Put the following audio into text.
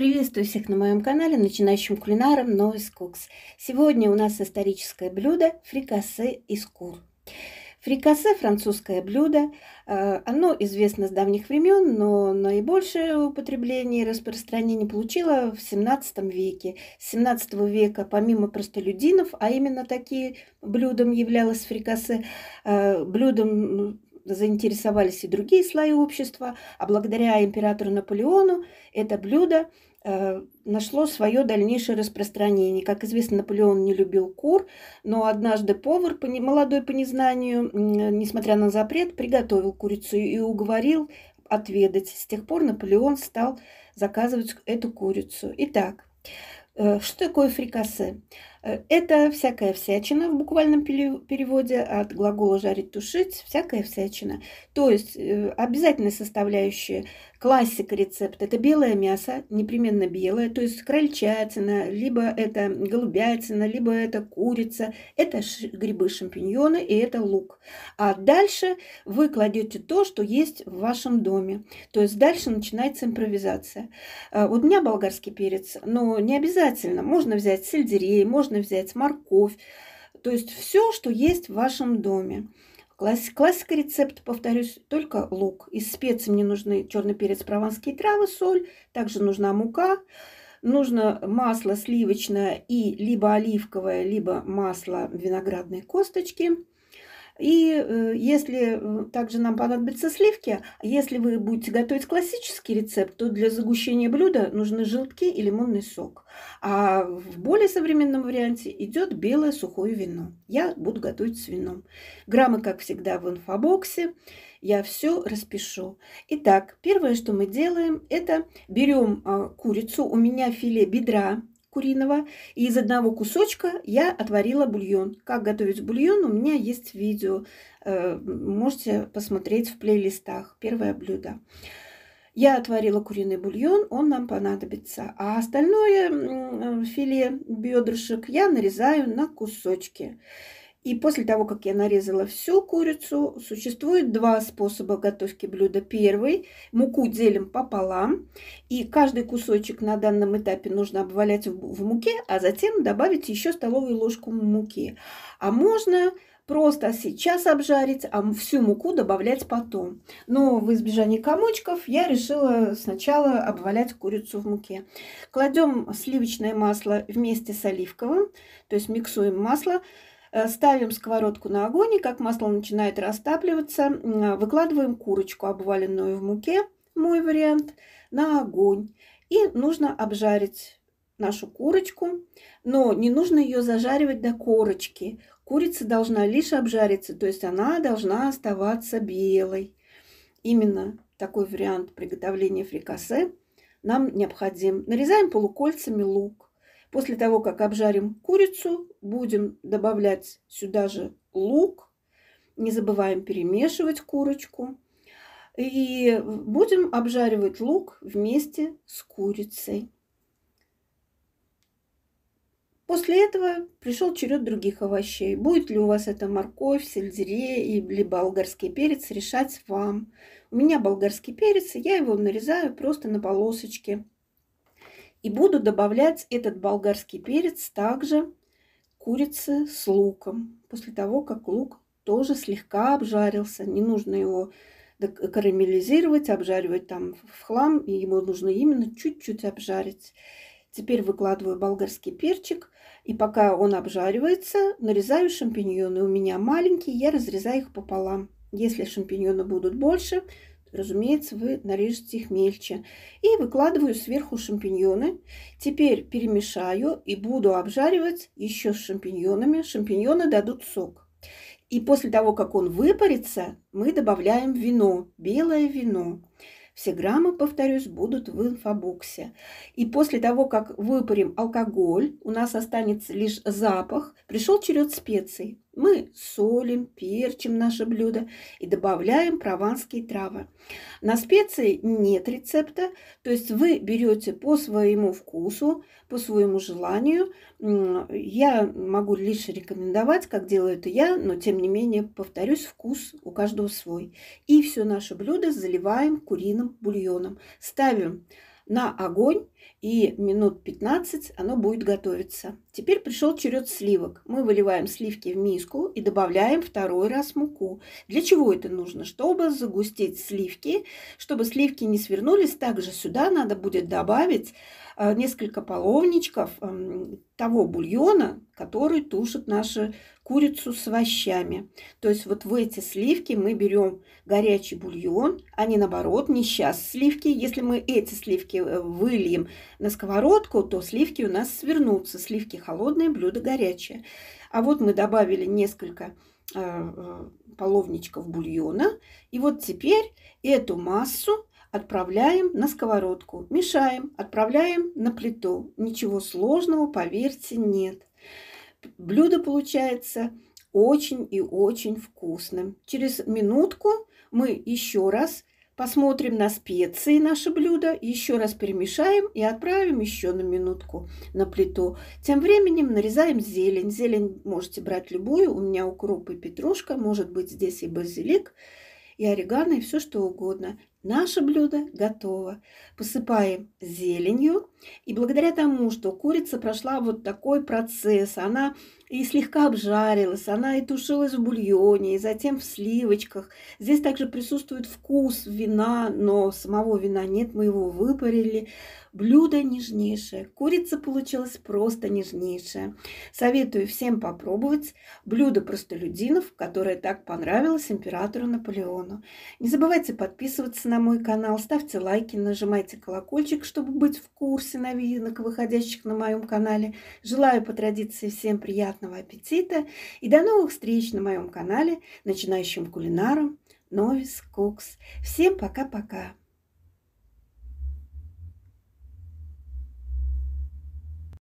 Приветствую всех на моем канале, начинающим кулинаром Noise Cooks. Сегодня у нас историческое блюдо фрикасе из кур. Фрикасе – французское блюдо. Э, оно известно с давних времен, но наибольшее употребление и распространение получило в 17 веке. С 17 века помимо простолюдинов, а именно такие блюдом являлось фрикасе, э, блюдом заинтересовались и другие слои общества, а благодаря императору Наполеону это блюдо э, нашло свое дальнейшее распространение. Как известно, Наполеон не любил кур, но однажды повар, молодой по незнанию, несмотря на запрет, приготовил курицу и уговорил отведать. С тех пор Наполеон стал заказывать эту курицу. Итак, э, что такое фрикасе? Э, это всякая всячина в буквальном переводе от глагола «жарить, тушить» – всякая всячина. То есть э, обязательная составляющая классика рецепта – это белое мясо, непременно белое, то есть крольчатина, либо это голубятина, либо это курица, это грибы, шампиньоны и это лук. А дальше вы кладете то, что есть в вашем доме. То есть дальше начинается импровизация. Э, вот у меня болгарский перец, но не обязательно. Можно взять сельдерей, можно можно взять морковь. То есть все, что есть в вашем доме. Класс, классика рецепта, повторюсь, только лук. Из специй мне нужны черный перец, прованские травы, соль. Также нужна мука. Нужно масло сливочное и либо оливковое, либо масло виноградной косточки. И э, если э, также нам понадобятся сливки, если вы будете готовить классический рецепт, то для загущения блюда нужны желтки и лимонный сок. А в более современном варианте идет белое сухое вино. Я буду готовить с вином. Граммы, как всегда, в инфобоксе. Я все распишу. Итак, первое, что мы делаем, это берем а, курицу. У меня филе бедра куриного. И из одного кусочка я отварила бульон. Как готовить бульон, у меня есть видео. Э, можете посмотреть в плейлистах. Первое блюдо. Я отварила куриный бульон, он нам понадобится. А остальное э, филе бедрышек я нарезаю на кусочки. И после того, как я нарезала всю курицу, существует два способа готовки блюда. Первый – муку делим пополам, и каждый кусочек на данном этапе нужно обвалять в муке, а затем добавить еще столовую ложку муки. А можно просто сейчас обжарить, а всю муку добавлять потом. Но в избежание комочков я решила сначала обвалять курицу в муке. Кладем сливочное масло вместе с оливковым, то есть миксуем масло. Э, ставим сковородку на огонь, и как масло начинает растапливаться, а, выкладываем курочку, обваленную в муке, мой вариант, на огонь. И нужно обжарить нашу курочку, но не нужно ее зажаривать до корочки. Курица должна лишь обжариться, то есть она должна оставаться белой. Именно такой вариант приготовления фрикасе нам необходим. Нарезаем полукольцами лук После того, как обжарим курицу, будем добавлять сюда же лук. Не забываем перемешивать курочку. И будем обжаривать лук вместе с курицей. После этого пришел черед других овощей. Будет ли у вас это морковь, сельдерей или болгарский перец, решать вам. У меня болгарский перец, я его нарезаю просто на полосочки. И буду добавлять этот болгарский перец также курицы с луком. После того, как лук тоже слегка обжарился. Не нужно его карамелизировать, обжаривать там в хлам. И его нужно именно чуть-чуть обжарить. Теперь выкладываю болгарский перчик. И пока он обжаривается, нарезаю шампиньоны. У меня маленькие, я разрезаю их пополам. Если шампиньоны будут больше, Разумеется, вы нарежете их мельче. И выкладываю сверху шампиньоны. Теперь перемешаю и буду обжаривать еще с шампиньонами. Шампиньоны дадут сок. И после того, как он выпарится, мы добавляем вино, белое вино. Все граммы, повторюсь, будут в инфобоксе. И после того, как выпарим алкоголь, у нас останется лишь запах, пришел черед специй. Мы солим, перчим наше блюдо и добавляем прованские травы. На специи нет рецепта, то есть вы берете по своему вкусу, по своему желанию. Я могу лишь рекомендовать, как делаю это я, но тем не менее, повторюсь, вкус у каждого свой. И все наше блюдо заливаем куриным бульоном. Ставим на огонь и минут 15 оно будет готовиться. Теперь пришел черед сливок. Мы выливаем сливки в миску и добавляем второй раз муку. Для чего это нужно? Чтобы загустить сливки, чтобы сливки не свернулись, также сюда надо будет добавить э, несколько половничков эм, того бульона, который тушит нашу курицу с овощами. То есть вот в эти сливки мы берем горячий бульон, а не наоборот, не сейчас сливки. Если мы эти сливки э, выльем на сковородку, то сливки у нас свернутся, сливки холодное, блюдо горячее. А вот мы добавили несколько э, э, половничков бульона. И вот теперь эту массу отправляем на сковородку, мешаем, отправляем на плиту. Ничего сложного, поверьте, нет. Блюдо получается очень и очень вкусным. Через минутку мы еще раз Посмотрим на специи наше блюдо, еще раз перемешаем и отправим еще на минутку на плиту. Тем временем нарезаем зелень. Зелень можете брать любую, у меня укроп и петрушка, может быть здесь и базилик, и орегано, и все что угодно. Наше блюдо готово. Посыпаем зеленью и благодаря тому, что курица прошла вот такой процесс, она и слегка обжарилась, она и тушилась в бульоне, и затем в сливочках. Здесь также присутствует вкус вина, но самого вина нет, мы его выпарили. Блюдо нежнейшее. Курица получилась просто нежнейшая. Советую всем попробовать блюдо простолюдинов, которое так понравилось императору Наполеону. Не забывайте подписываться на мой канал, ставьте лайки, нажимайте колокольчик, чтобы быть в курсе сыновей юнок, выходящих на моем канале. Желаю по традиции всем приятного аппетита и до новых встреч на моем канале начинающим кулинарам Новис Кукс. Всем пока-пока!